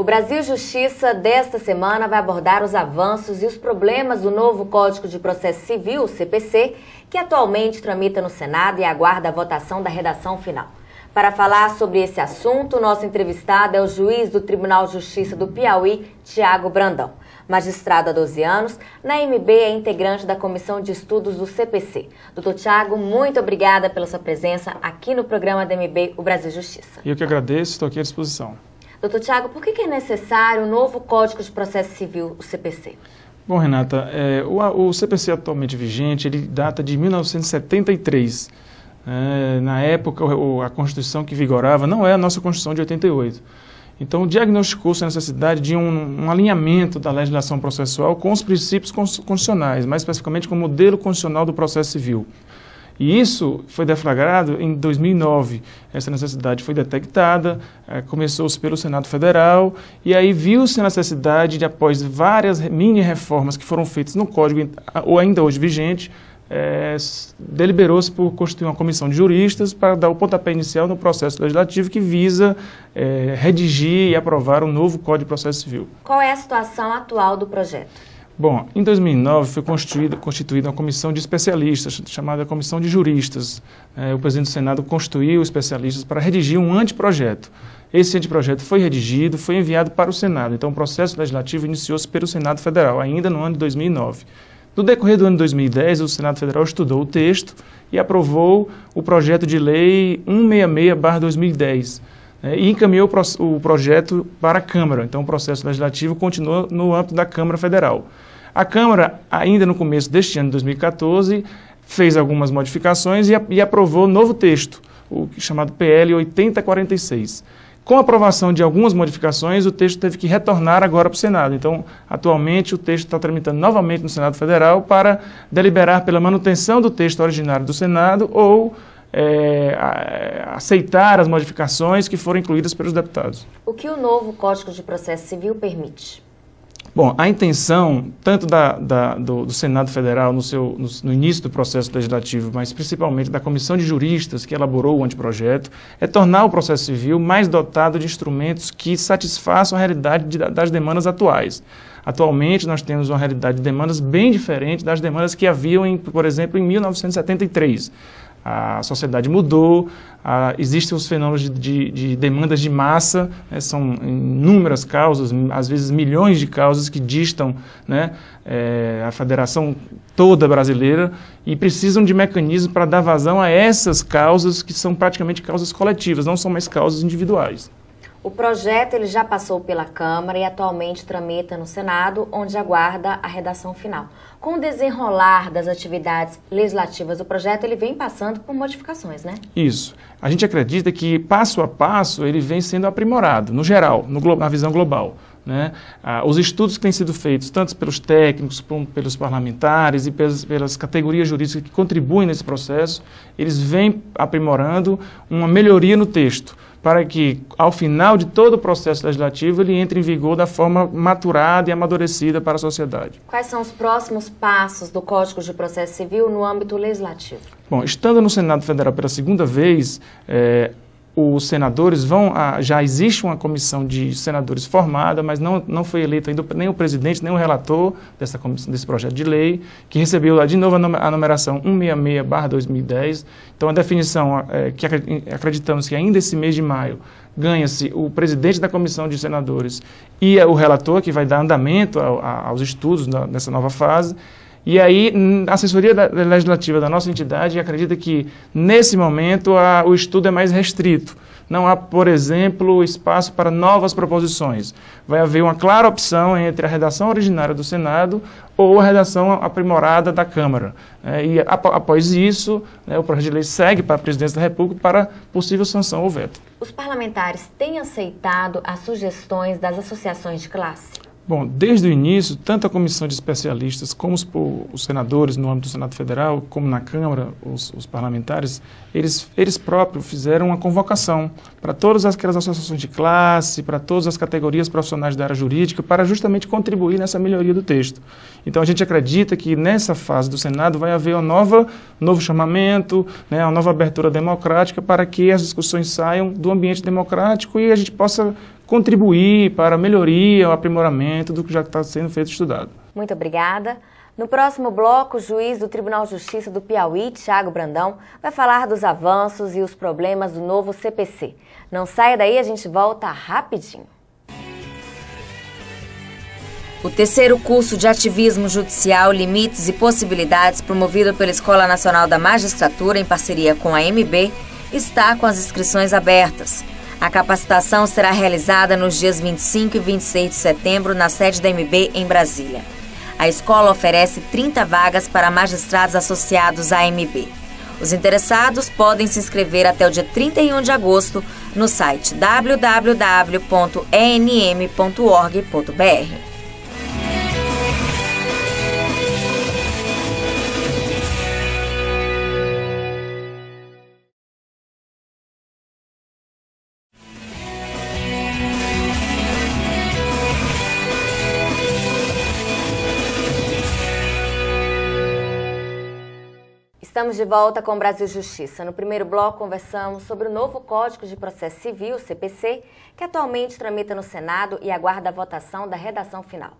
O Brasil Justiça desta semana vai abordar os avanços e os problemas do novo Código de Processo Civil, CPC, que atualmente tramita no Senado e aguarda a votação da redação final. Para falar sobre esse assunto, nosso entrevistado é o juiz do Tribunal de Justiça do Piauí, Tiago Brandão. Magistrado há 12 anos, na MB é integrante da Comissão de Estudos do CPC. Doutor Tiago, muito obrigada pela sua presença aqui no programa da MB O Brasil Justiça. Eu que agradeço, estou aqui à disposição. Doutor Tiago, por que, é necessário o novo Código de Processo Civil, o CPC? Bom, Renata, é, o, o, CPC atualmente vigente, ele data de 1973. É, na época, o, a Constituição que vigorava não é a nossa Constituição de 88. Então, diagnosticou-se a necessidade de um, um, alinhamento da legislação processual com os princípios constitucionais, mais especificamente com o modelo constitucional do processo civil. E isso foi deflagrado em 2009. Essa necessidade foi detectada, eh, começou-se pelo Senado Federal, e aí viu-se a necessidade de, após várias mini-reformas que foram feitas no Código, ah, ou ainda hoje vigente, é, deliberou-se por constituir uma comissão de juristas para dar o pontapé inicial no processo legislativo que visa é, redigir e aprovar um novo Código de Processo Civil. Qual é a situação atual do projeto? Bom, em 2009 foi constituída, constituída uma comissão de especialistas, chamada Comissão de Juristas. É, o presidente do Senado constituiu especialistas para redigir um anteprojeto. Esse anteprojeto foi redigido, foi enviado para o Senado. Então, o processo legislativo iniciou-se pelo Senado Federal, ainda no ano de 2009. No decorrer do ano de 2010, o Senado Federal estudou o texto e aprovou o projeto de lei 166-2010 né, e encaminhou o projeto para a Câmara. Então, o processo legislativo continuou no âmbito da Câmara Federal. A Câmara, ainda no começo deste ano de 2014, fez algumas modificações e, e aprovou novo texto, o chamado PL 8046. Com a aprovação de algumas modificações, o texto teve que retornar agora para o Senado. Então, atualmente, o texto está tramitando novamente no Senado Federal para deliberar pela manutenção do texto originário do Senado ou é, a, é, aceitar as modificações que foram incluídas pelos deputados. O que o novo Código de Processo Civil permite? Bom, a intenção, tanto da, da, do, do, Senado Federal no, seu, no, no, início do processo legislativo, mas principalmente da comissão de juristas que elaborou o anteprojeto, é tornar o processo civil mais dotado de instrumentos que satisfaçam a realidade de, das demandas atuais. Atualmente, nós temos uma realidade de demandas bem diferente das demandas que haviam, em, por exemplo, em 1973 a sociedade mudou, a, existem os fenômenos de, de, de demandas de massa, né, são inúmeras causas, às vezes milhões de causas que distam né, é, a federação toda brasileira e precisam de mecanismos para dar vazão a essas causas que são praticamente causas coletivas, não são mais causas individuais. O projeto ele já passou pela Câmara e atualmente tramita no Senado, onde aguarda a redação final. Com o desenrolar das atividades legislativas do projeto, ele vem passando por modificações, né? Isso. A gente acredita que, passo a passo, ele vem sendo aprimorado, no geral, no, na visão global. Né? Ah, os estudos que têm sido feitos, tanto pelos técnicos, como pelos parlamentares e pelas, pelas categorias jurídicas que contribuem nesse processo, eles vêm aprimorando uma melhoria no texto para que, ao final de todo o processo legislativo, ele entre em vigor da forma maturada e amadurecida para a sociedade. Quais são os próximos passos do Código de Processo Civil no âmbito legislativo? Bom, estando no Senado Federal pela segunda vez, é, os senadores vão. A, já existe uma comissão de senadores formada, mas não, não foi eleito ainda nem o presidente, nem o relator dessa comissão, desse projeto de lei, que recebeu de novo a numeração 166-2010. Então, a definição é, que acreditamos que ainda esse mês de maio ganha-se o presidente da comissão de senadores e é o relator, que vai dar andamento aos estudos nessa nova fase. E aí, a assessoria da, legislativa da nossa entidade acredita que, nesse momento, a, o estudo é mais restrito. Não há, por exemplo, espaço para novas proposições. Vai haver uma clara opção entre a redação originária do Senado ou a redação aprimorada da Câmara. É, e ap após isso, né, o projeto de lei segue para a Presidência da República para possível sanção ou veto. Os parlamentares têm aceitado as sugestões das associações de classe? Bom, desde o início, tanto a comissão de especialistas como os, os senadores no âmbito do Senado Federal, como na Câmara, os, os parlamentares, eles, eles próprios fizeram uma convocação para todas aquelas associações de classe, para todas as categorias profissionais da área jurídica, para justamente contribuir nessa melhoria do texto. Então, a gente acredita que nessa fase do Senado vai haver um nova, novo chamamento, né, uma nova abertura democrática para que as discussões saiam do ambiente democrático e a gente possa contribuir para a melhoria, o aprimoramento do que já está sendo feito e estudado. Muito obrigada. No próximo bloco, o juiz do Tribunal de Justiça do Piauí, Tiago Brandão, vai falar dos avanços e os problemas do novo CPC. Não saia daí, a gente volta rapidinho. O terceiro curso de Ativismo Judicial, Limites e Possibilidades, promovido pela Escola Nacional da Magistratura em parceria com a MB, está com as inscrições abertas. A capacitação será realizada nos dias 25 e 26 de setembro na sede da MB em Brasília. A escola oferece 30 vagas para magistrados associados à MB. Os interessados podem se inscrever até o dia 31 de agosto no site www.enm.org.br. Estamos de volta com Brasil Justiça. No primeiro bloco, conversamos sobre o novo Código de Processo Civil, CPC, que atualmente tramita no Senado e aguarda a votação da redação final.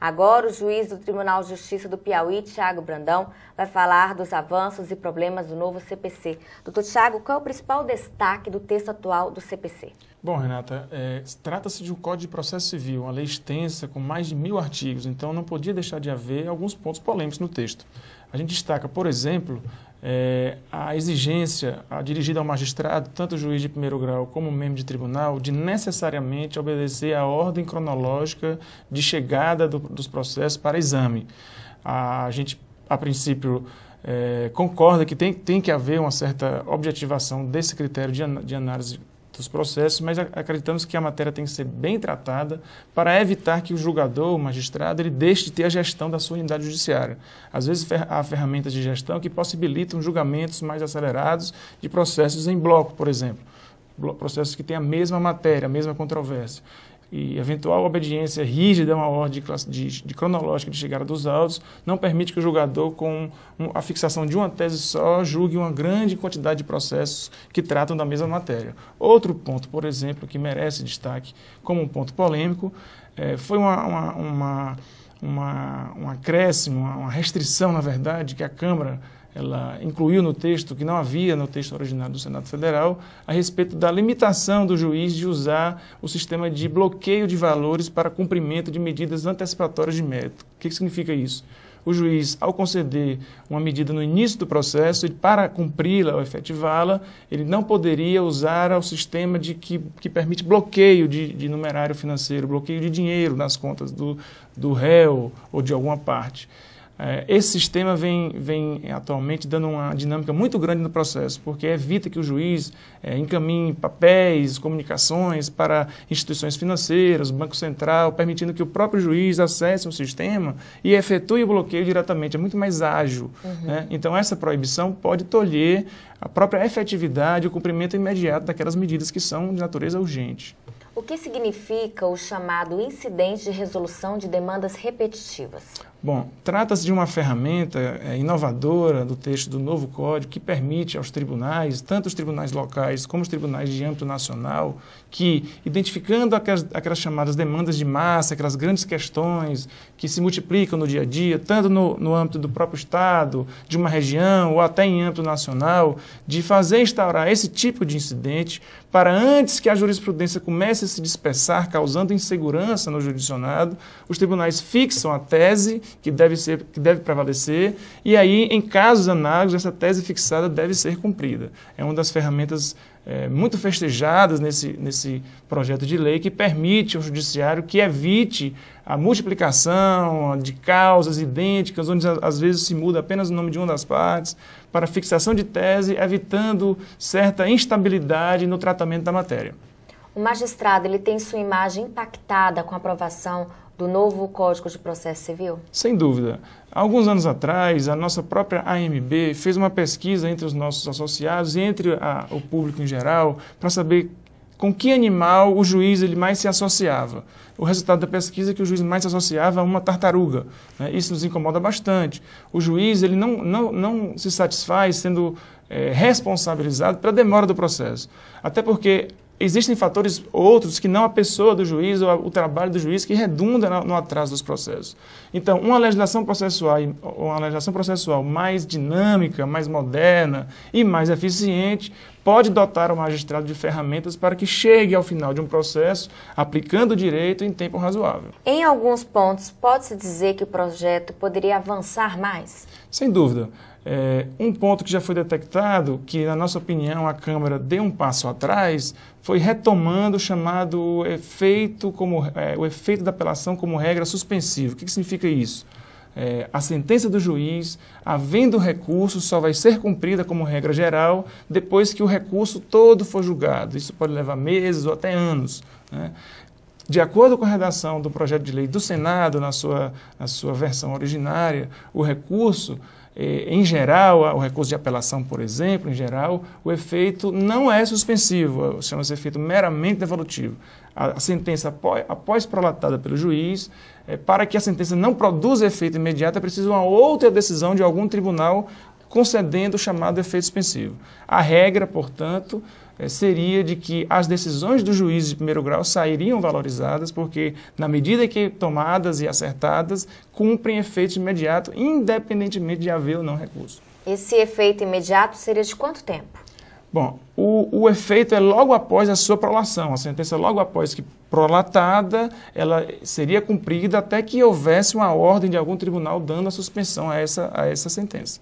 Agora, o juiz do Tribunal de Justiça do Piauí, Tiago Brandão, vai falar dos avanços e problemas do novo CPC. Doutor Tiago, qual é o principal destaque do texto atual do CPC? Bom, Renata, é, trata-se de um Código de Processo Civil, uma lei extensa com mais de mil artigos, então não podia deixar de haver alguns pontos polêmicos no texto. A gente destaca, por exemplo, é, a exigência a, dirigida ao magistrado, tanto juiz de primeiro grau como membro de tribunal, de necessariamente obedecer à ordem cronológica de chegada do, dos processos para exame. A, a gente, a princípio, é, concorda que tem, tem que haver uma certa objetivação desse critério de, an, de análise dos processos, mas acreditamos que a matéria tem que ser bem tratada para evitar que o julgador, o magistrado, ele deixe de ter a gestão da sua unidade judiciária. Às vezes há ferramentas de gestão que possibilitam julgamentos mais acelerados de processos em bloco, por exemplo. Processos que têm a mesma matéria, a mesma controvérsia e eventual obediência rígida a uma ordem de, classe, de, de, cronológica de chegada dos autos não permite que o julgador, com um, a fixação de uma tese só, julgue uma grande quantidade de processos que tratam da mesma matéria. Outro ponto, por exemplo, que merece destaque como um ponto polêmico, é, foi uma, uma, uma, uma, um acréscimo, uma restrição, na verdade, que a Câmara ela incluiu no texto, que não havia no texto original do Senado Federal, a respeito da limitação do juiz de usar o sistema de bloqueio de valores para cumprimento de medidas antecipatórias de mérito. O que significa isso? O juiz, ao conceder uma medida no início do processo, ele, para cumpri-la ou efetivá-la, ele não poderia usar o sistema de que, que permite bloqueio de, de numerário financeiro, bloqueio de dinheiro nas contas do, do réu ou de alguma parte. É, esse sistema vem, vem atualmente dando uma dinâmica muito grande no processo, porque evita que o juiz é, encaminhe papéis, comunicações para instituições financeiras, Banco Central, permitindo que o próprio juiz acesse o sistema e efetue o bloqueio diretamente. É muito mais ágil. Uhum. Né? Então, essa proibição pode tolher a própria efetividade, o cumprimento imediato daquelas medidas que são de natureza urgente. O que significa o chamado incidente de resolução de demandas repetitivas? Bom, trata-se de uma ferramenta é, inovadora do texto do novo código que permite aos tribunais, tanto os tribunais locais como os tribunais de âmbito nacional, que, identificando aquelas, aquelas chamadas demandas de massa, aquelas grandes questões que se multiplicam no dia a dia, tanto no, no âmbito do próprio Estado, de uma região ou até em âmbito nacional, de fazer instaurar esse tipo de incidente para antes que a jurisprudência comece a se dispersar, causando insegurança no jurisdicionado, os tribunais fixam a tese que deve, ser, que deve prevalecer, e aí, em casos análogos, essa tese fixada deve ser cumprida. É uma das ferramentas é, muito festejadas nesse, nesse projeto de lei que permite ao judiciário que evite a multiplicação de causas idênticas, onde às vezes se muda apenas o nome de uma das partes, para fixação de tese, evitando certa instabilidade no tratamento da matéria. O magistrado ele tem sua imagem impactada com a aprovação do novo Código de Processo Civil? Sem dúvida. alguns anos atrás, a nossa própria AMB fez uma pesquisa entre os nossos associados e entre a, o público em geral para saber com que animal o juiz ele mais se associava. O resultado da pesquisa é que o juiz mais se associava a uma tartaruga. Né? Isso nos incomoda bastante. O juiz ele não, não, não se satisfaz sendo é, responsabilizado pela demora do processo. Até porque existem fatores outros que não a pessoa do juiz ou o trabalho do juiz que redunda no atraso dos processos. Então, uma legislação processual, uma legislação processual mais dinâmica, mais moderna e mais eficiente pode dotar o magistrado de ferramentas para que chegue ao final de um processo aplicando o direito em tempo razoável. Em alguns pontos, pode-se dizer que o projeto poderia avançar mais? Sem dúvida. É, um ponto que já foi detectado, que na nossa opinião a Câmara deu um passo atrás, foi retomando o chamado efeito como é, o efeito da apelação como regra suspensiva. O que, que significa isso? é, a sentença do juiz, havendo recurso, só vai ser cumprida como regra geral depois que o recurso todo for julgado. Isso pode levar meses ou até anos. Né? De acordo com a redação do projeto de lei do Senado, na sua, na sua versão originária, o recurso é, em geral, o recurso de apelação, por exemplo, em geral, o efeito não é suspensivo, é, chama-se efeito meramente devolutivo. A, sentença, após, prolatada pelo juiz, é, para que a sentença não produza efeito imediato, é preciso uma outra decisão de algum tribunal concedendo o chamado efeito suspensivo. A regra, portanto, eh, seria de que as decisões do juiz de primeiro grau sairiam valorizadas, porque, na medida que tomadas e acertadas, cumprem efeito imediato, independentemente de haver ou não recurso. Esse efeito imediato seria de quanto tempo? Bom, o, o efeito é logo após a sua prolação. A sentença, é logo após que prolatada, ela seria cumprida até que houvesse uma ordem de algum tribunal dando a suspensão a essa, a essa sentença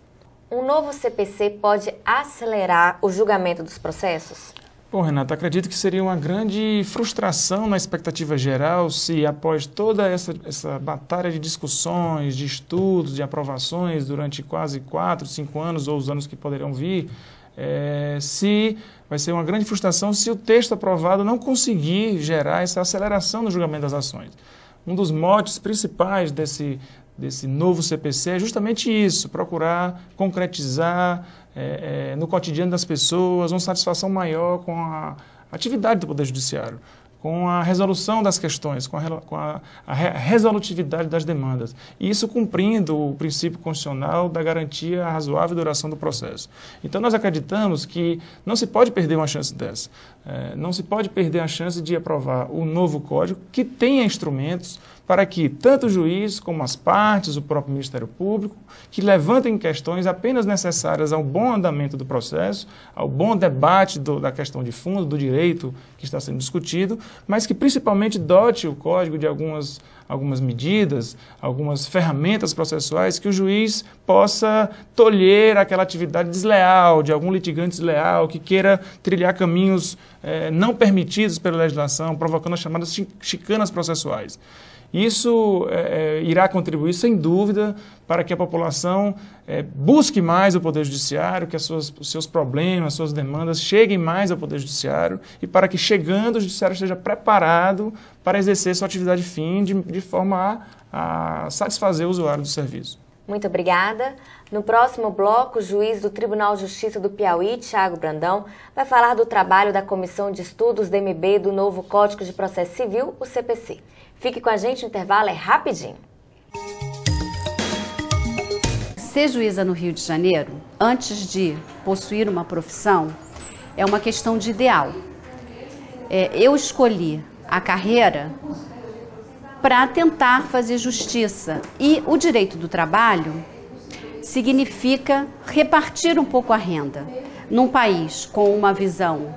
um novo CPC pode acelerar o julgamento dos processos? Bom, Renata, acredito que seria uma grande frustração na expectativa geral se, após toda essa, essa batalha de discussões, de estudos, de aprovações durante quase quatro, cinco anos ou os anos que poderão vir, é, se vai ser uma grande frustração se o texto aprovado não conseguir gerar essa aceleração no julgamento das ações. Um dos motes principais desse, desse novo CPC é justamente isso, procurar concretizar é, é, no cotidiano das pessoas uma satisfação maior com a atividade do Poder Judiciário, com a resolução das questões, com a, com a, a resolutividade das demandas. E isso cumprindo o princípio constitucional da garantia razoável razoável duração do processo. Então nós acreditamos que não se pode perder uma chance dessa. É, não se pode perder a chance de aprovar o novo código que tenha instrumentos para que tanto o juiz como as partes, o próprio Ministério Público, que levantem questões apenas necessárias ao bom andamento do processo, ao bom debate do, da questão de fundo, do direito que está sendo discutido, mas que principalmente dote o código de algumas, algumas medidas, algumas ferramentas processuais que o juiz possa tolher aquela atividade desleal, de algum litigante desleal que queira trilhar caminhos eh, não permitidos pela legislação, provocando as chamadas chicanas processuais. Isso é, é, irá contribuir, sem dúvida, para que a população é, busque mais o Poder Judiciário, que suas, os seus problemas, as suas demandas cheguem mais ao Poder Judiciário e para que, chegando, o Judiciário esteja preparado para exercer sua atividade fim de, de forma a, a satisfazer o usuário do serviço. Muito obrigada. No próximo bloco, o juiz do Tribunal de Justiça do Piauí, Tiago Brandão, vai falar do trabalho da Comissão de Estudos do MB do novo Código de Processo Civil, o CPC. Fique com a gente, o intervalo é rapidinho. Ser juíza no Rio de Janeiro, antes de possuir uma profissão, é uma questão de ideal. É, eu escolhi a carreira para tentar fazer justiça. E o direito do trabalho significa repartir um pouco a renda. Num país com uma visão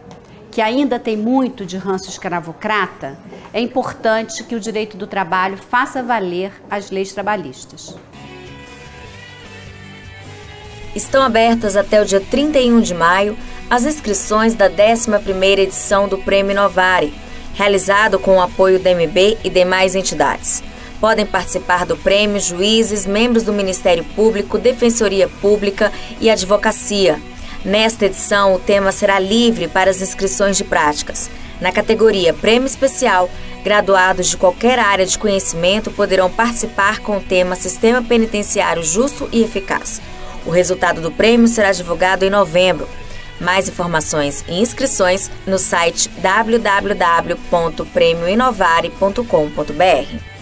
que ainda tem muito de ranço escravocrata, é importante que o direito do trabalho faça valer as leis trabalhistas. Estão abertas até o dia 31 de maio as inscrições da 11ª edição do Prêmio Novare, realizado com o apoio da MB e demais entidades. Podem participar do prêmio juízes, membros do Ministério Público, Defensoria Pública e Advocacia. Nesta edição, o tema será livre para as inscrições de práticas. Na categoria Prêmio Especial, graduados de qualquer área de conhecimento poderão participar com o tema Sistema Penitenciário Justo e Eficaz. O resultado do prêmio será divulgado em novembro. Mais informações e inscrições no site www.premioinovare.com.br.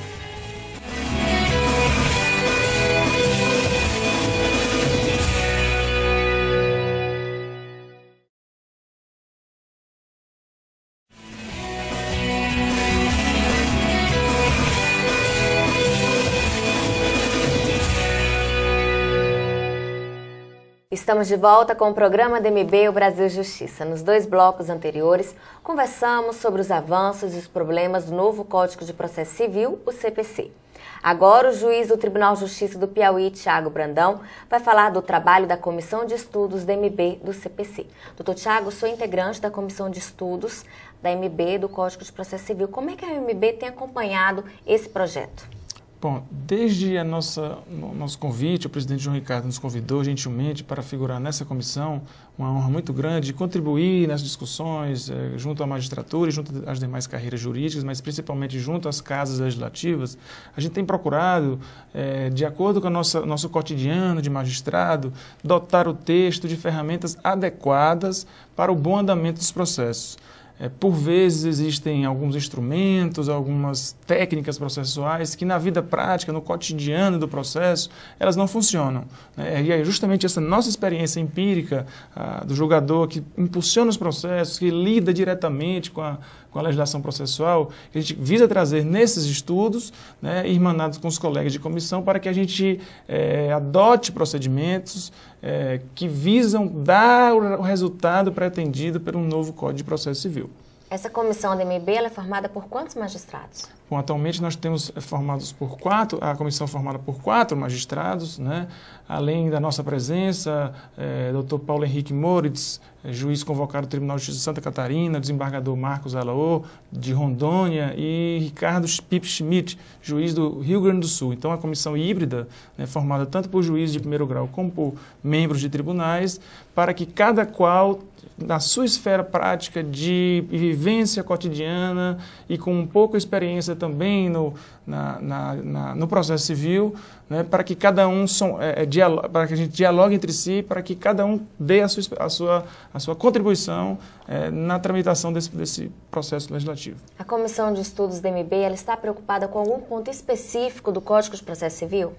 Estamos de volta com o programa DMB O Brasil Justiça. Nos dois blocos anteriores, conversamos sobre os avanços e os problemas do novo Código de Processo Civil, o CPC. Agora, o juiz do Tribunal de Justiça do Piauí, Tiago Brandão, vai falar do trabalho da Comissão de Estudos da MB do CPC. Doutor Tiago, sou integrante da Comissão de Estudos da MB do Código de Processo Civil. Como é que a MB tem acompanhado esse projeto? Bom, desde a nossa, nosso convite, o presidente João Ricardo nos convidou gentilmente para figurar nessa comissão, uma honra muito grande, contribuir nas discussões eh, junto à magistratura e junto às demais carreiras jurídicas, mas principalmente junto às casas legislativas. A gente tem procurado, eh, de acordo com o nosso cotidiano de magistrado, dotar o texto de ferramentas adequadas para o bom andamento dos processos. É, por vezes existem alguns instrumentos, algumas técnicas processuais que na vida prática, no cotidiano do processo, elas não funcionam. Né? E é justamente essa nossa experiência empírica ah, do jogador que impulsiona os processos, que lida diretamente com a, com a legislação processual, que a gente visa trazer nesses estudos, né, irmanados com os colegas de comissão, para que a gente eh, adote procedimentos é, que visam dar o resultado pretendido pelo novo Código de Processo Civil. Essa comissão da MB é formada por quantos magistrados? Bom, atualmente nós temos formados por quatro, a comissão formada por quatro magistrados, né? além da nossa presença, é, Dr. Paulo Henrique Moritz, é, juiz convocado do Tribunal de Justiça de Santa Catarina, desembargador Marcos Alaô, de Rondônia, e Ricardo Pip Schmidt, juiz do Rio Grande do Sul. Então, a comissão híbrida, né, formada tanto por juízes de primeiro grau como por membros de tribunais, para que cada qual na sua esfera prática de vivência cotidiana e com pouca experiência também no, na, na, na, no processo civil, né, para que cada um é, é para que a gente dialogue entre si, para que cada um dê a sua, a sua, a sua contribuição é, na tramitação desse, desse processo legislativo. A Comissão de Estudos da MB ela está preocupada com algum ponto específico do Código de Processo Civil?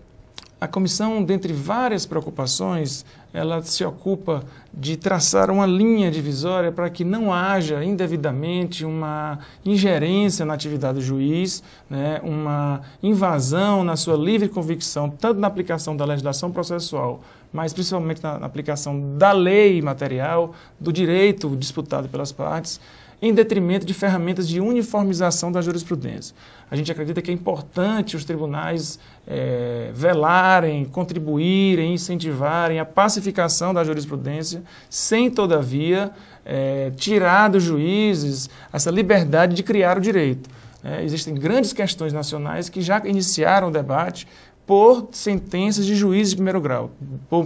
A comissão, dentre várias preocupações, ela se ocupa de traçar uma linha divisória para que não haja indevidamente uma ingerência na atividade do juiz, né, uma invasão na sua livre convicção, tanto na aplicação da legislação processual, mas principalmente na, na aplicação da lei material, do direito disputado pelas partes em detrimento de ferramentas de uniformização da jurisprudência. A gente acredita que é importante os tribunais é, velarem, contribuírem, incentivarem a pacificação da jurisprudência, sem, todavia, é, tirar dos juízes essa liberdade de criar o direito. É, existem grandes questões nacionais que já iniciaram o debate, por sentenças de juízes de primeiro grau.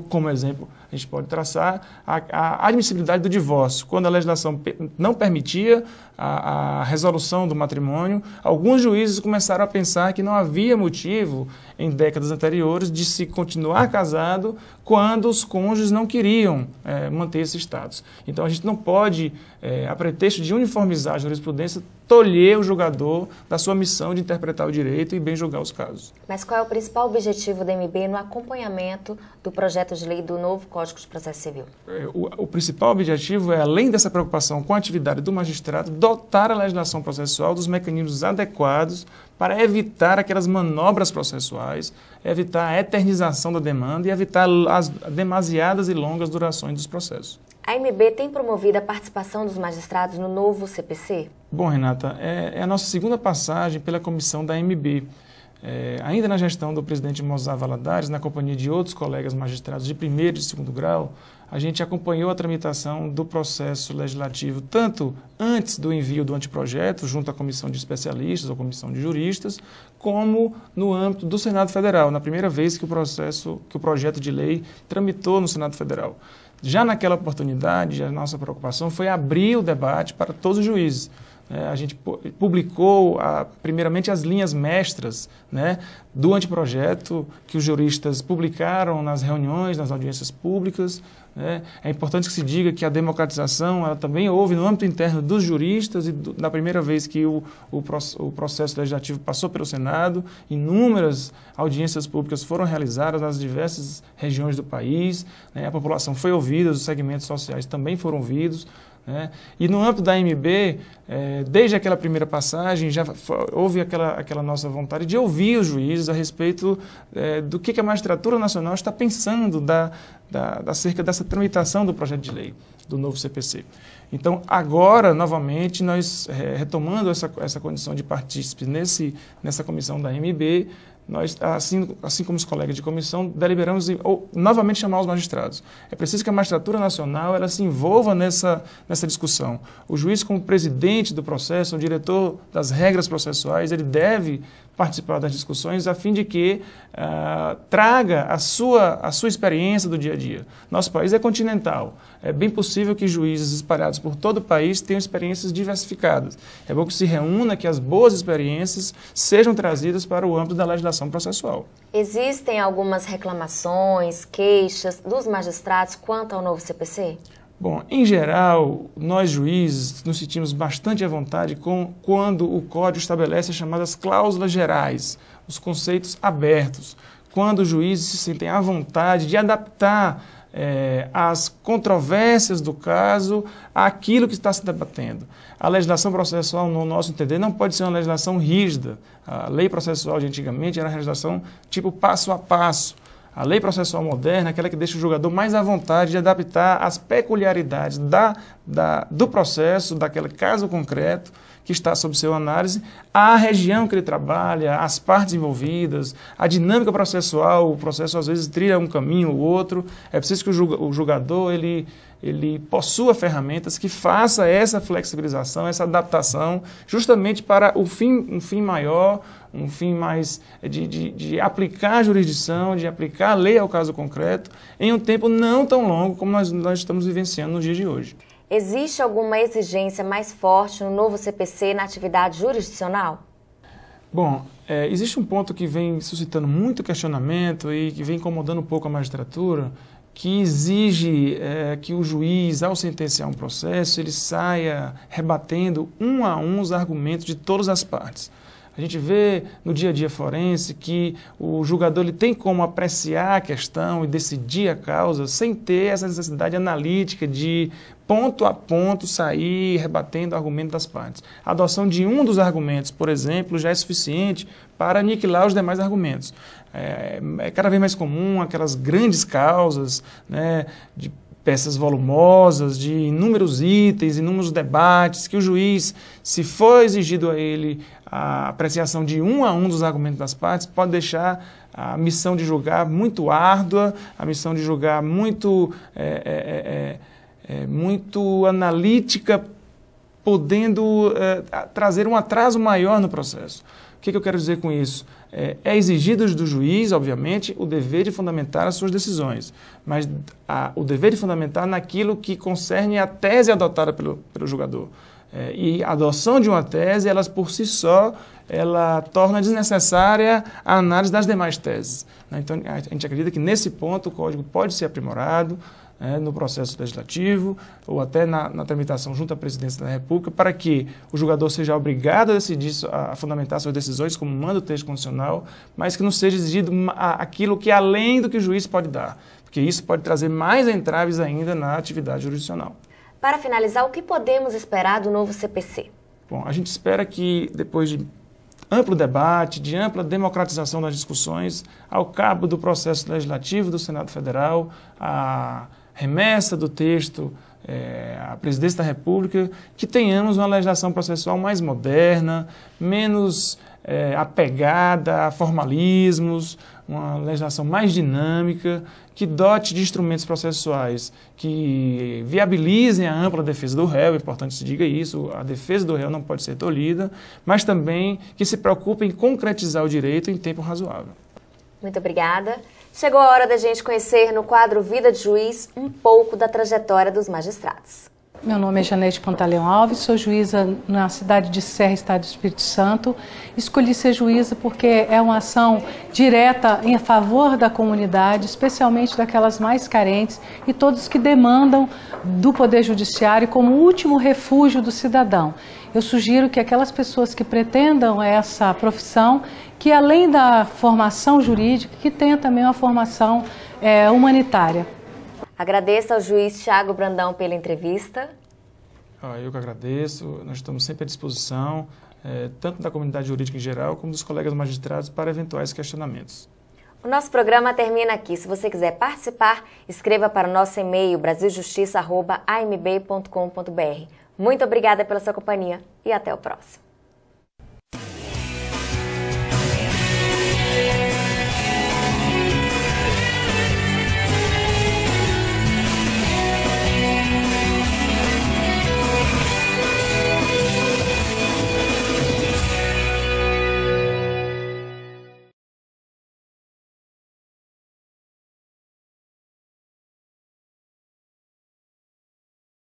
Como exemplo, a gente pode traçar a, a admissibilidade do divórcio. Quando a legislação não permitia a, a, resolução do matrimônio, alguns juízes começaram a pensar que não havia motivo, em décadas anteriores, de se continuar casado quando os cônjuges não queriam é, manter esse status. Então a gente não pode, é, eh, a pretexto de uniformizar a jurisprudência, tolher o jogador da sua missão de interpretar o direito e bem julgar os casos. Mas qual é o principal objetivo do MB no acompanhamento do projeto de lei do novo Código de Processo Civil? É, o, o principal objetivo é, além dessa preocupação com a atividade do magistrado, dotar a legislação processual dos mecanismos adequados para evitar aquelas manobras processuais, evitar a eternização da demanda e evitar as demasiadas e longas durações dos processos. A MB tem promovido a participação dos magistrados no novo CPC? Bom, Renata, é, é, a nossa segunda passagem pela comissão da MB. É, ainda na gestão do presidente Mozar Valadares, na companhia de outros colegas magistrados de primeiro e de segundo grau, a gente acompanhou a tramitação do processo legislativo, tanto antes do envio do anteprojeto, junto à comissão de especialistas ou comissão de juristas, como no âmbito do Senado Federal, na primeira vez que o processo, que o projeto de lei tramitou no Senado Federal. Já naquela oportunidade, a nossa preocupação foi abrir o debate para todos os juízes. É, a gente publicou, a, primeiramente, as linhas mestras né, do anteprojeto que os juristas publicaram nas reuniões, nas audiências públicas. Né. É importante que se diga que a democratização ela também houve no âmbito interno dos juristas e do, da primeira vez que o, o, o processo legislativo passou pelo Senado, inúmeras audiências públicas foram realizadas nas diversas regiões do país, né, a população foi ouvida, os segmentos sociais também foram ouvidos. Né? e no âmbito da MB, é, eh, desde aquela primeira passagem, já houve aquela, aquela nossa vontade de ouvir os juízes a respeito é, do que, que, a magistratura nacional está pensando da, da, acerca dessa tramitação do projeto de lei do novo CPC. Então, agora, novamente, nós eh, retomando essa, essa condição de partícipes nesse, nessa comissão da MB, nós, assim, assim como os colegas de comissão, deliberamos de, ou, novamente chamar os magistrados. É preciso que a magistratura nacional ela se envolva nessa, nessa discussão. O juiz, como presidente do processo, o diretor das regras processuais, ele deve participar das discussões a fim de que uh, traga a sua, a sua experiência do dia a dia. Nosso país é continental. É bem possível que juízes espalhados por todo o país tenham experiências diversificadas. É bom que se reúna, que as boas experiências sejam trazidas para o âmbito da legislação processual. Existem algumas reclamações, queixas dos magistrados quanto ao novo CPC? Bom, em geral, nós juízes nos sentimos bastante à vontade com, quando o código estabelece as chamadas cláusulas gerais, os conceitos abertos, quando os juízes se sentem à vontade de adaptar é, as controvérsias do caso àquilo que está se debatendo. A legislação processual, no nosso entender, não pode ser uma legislação rígida. A lei processual de antigamente era uma legislação tipo passo a passo a lei processual moderna é aquela que deixa o jogador mais à vontade de adaptar as peculiaridades da, da, do processo, daquele caso concreto, que está sob seu análise, a região que ele trabalha, as partes envolvidas, a dinâmica processual, o processo às vezes trilha um caminho ou outro. É preciso que o julgador ele, ele possua ferramentas que faça essa flexibilização, essa adaptação, justamente para o fim, um fim maior, um fim mais de, de, de aplicar a jurisdição, de aplicar a lei ao caso concreto, em um tempo não tão longo como nós, nós estamos vivenciando no dia de hoje. Existe alguma exigência mais forte no novo CPC na atividade jurisdicional? Bom, é, existe um ponto que vem suscitando muito questionamento e que vem incomodando um pouco a magistratura, que exige é, que o juiz, ao sentenciar um processo, ele saia rebatendo um a um os argumentos de todas as partes. A gente vê no dia a dia forense que o julgador ele tem como apreciar a questão e decidir a causa sem ter essa necessidade analítica de ponto a ponto, sair rebatendo o argumento das partes. A adoção de um dos argumentos, por exemplo, já é suficiente para aniquilar os demais argumentos. É, é cada vez mais comum aquelas grandes causas né, de peças volumosas, de inúmeros itens, inúmeros debates, que o juiz, se for exigido a ele a apreciação de um a um dos argumentos das partes, pode deixar a missão de julgar muito árdua, a missão de julgar muito. É, é, é, é é, muito analítica, podendo é, trazer um atraso maior no processo. O que, que eu quero dizer com isso? É, é, exigido do juiz, obviamente, o dever de fundamentar as suas decisões, mas a, o dever de fundamentar naquilo que concerne a tese adotada pelo, pelo julgador. É, e a adoção de uma tese, elas por si só, ela torna desnecessária a análise das demais teses. Né? Então, a gente acredita que nesse ponto o código pode ser aprimorado, é, no processo legislativo ou até na, na, tramitação junto à presidência da República, para que o julgador seja obrigado a decidir, a, a fundamentar suas decisões, como manda o texto constitucional, mas que não seja exigido aquilo que além do que o juiz pode dar, porque isso pode trazer mais entraves ainda na atividade jurisdicional. Para finalizar, o que podemos esperar do novo CPC? Bom, a gente espera que depois de amplo debate, de ampla democratização das discussões, ao cabo do processo legislativo do Senado Federal, a remessa do texto é, à presidência da República, que tenhamos uma legislação processual mais moderna, menos é, apegada a formalismos, uma legislação mais dinâmica, que dote de instrumentos processuais que viabilizem a ampla defesa do réu, é importante se diga isso, a defesa do réu não pode ser tolhida, mas também que se preocupe em concretizar o direito em tempo razoável. Muito obrigada. Chegou a hora da gente conhecer no quadro Vida de Juiz um pouco da trajetória dos magistrados. Meu nome é Janete Pantaleão Alves, sou juíza na cidade de Serra, Estado do Espírito Santo. Escolhi ser juíza porque é uma ação direta em favor da comunidade, especialmente daquelas mais carentes e todos que demandam do Poder Judiciário como último refúgio do cidadão. Eu sugiro que aquelas pessoas que pretendam essa profissão que além da formação jurídica, que tenha também uma formação é, humanitária. Agradeço ao juiz Tiago Brandão pela entrevista. Ah, eu que agradeço, nós estamos sempre à disposição, é, tanto da comunidade jurídica em geral, como dos colegas magistrados para eventuais questionamentos. O nosso programa termina aqui. Se você quiser participar, escreva para o nosso e-mail brasiljustiça.amb.com.br. Muito obrigada pela sua companhia e até o próximo.